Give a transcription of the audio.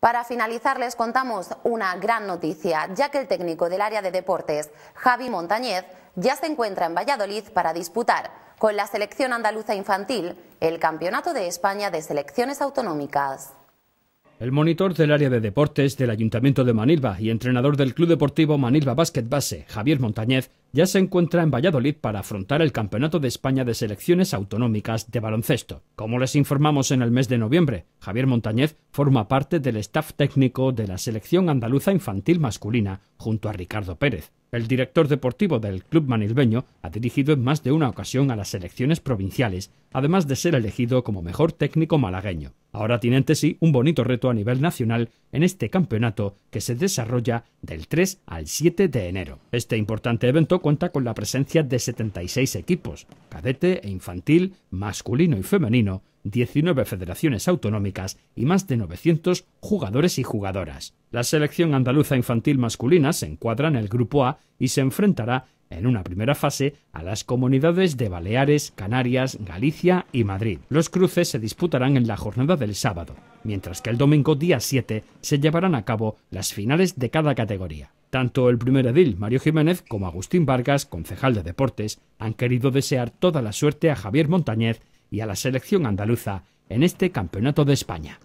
Para finalizar les contamos una gran noticia, ya que el técnico del área de deportes, Javi Montañez, ya se encuentra en Valladolid para disputar con la selección andaluza infantil el Campeonato de España de Selecciones Autonómicas. El monitor del área de deportes del Ayuntamiento de Manilva y entrenador del Club Deportivo Manilva Basket Base, Javier Montañez, ya se encuentra en Valladolid para afrontar el Campeonato de España de Selecciones Autonómicas de Baloncesto. Como les informamos en el mes de noviembre, Javier Montañez forma parte del staff técnico de la Selección Andaluza Infantil Masculina junto a Ricardo Pérez. El director deportivo del club manilbeño ha dirigido en más de una ocasión a las selecciones provinciales, además de ser elegido como mejor técnico malagueño. Ahora tiene ante sí un bonito reto a nivel nacional en este campeonato que se desarrolla del 3 al 7 de enero. Este importante evento cuenta con la presencia de 76 equipos, cadete e infantil, masculino y femenino, 19 federaciones autonómicas y más de 900 jugadores y jugadoras. La selección andaluza infantil masculina se encuadra en el Grupo A y se enfrentará en una primera fase a las comunidades de Baleares, Canarias, Galicia y Madrid. Los cruces se disputarán en la jornada del sábado, mientras que el domingo día 7 se llevarán a cabo las finales de cada categoría. Tanto el primer edil, Mario Jiménez, como Agustín Vargas, concejal de deportes, han querido desear toda la suerte a Javier Montañez y a la selección andaluza en este Campeonato de España.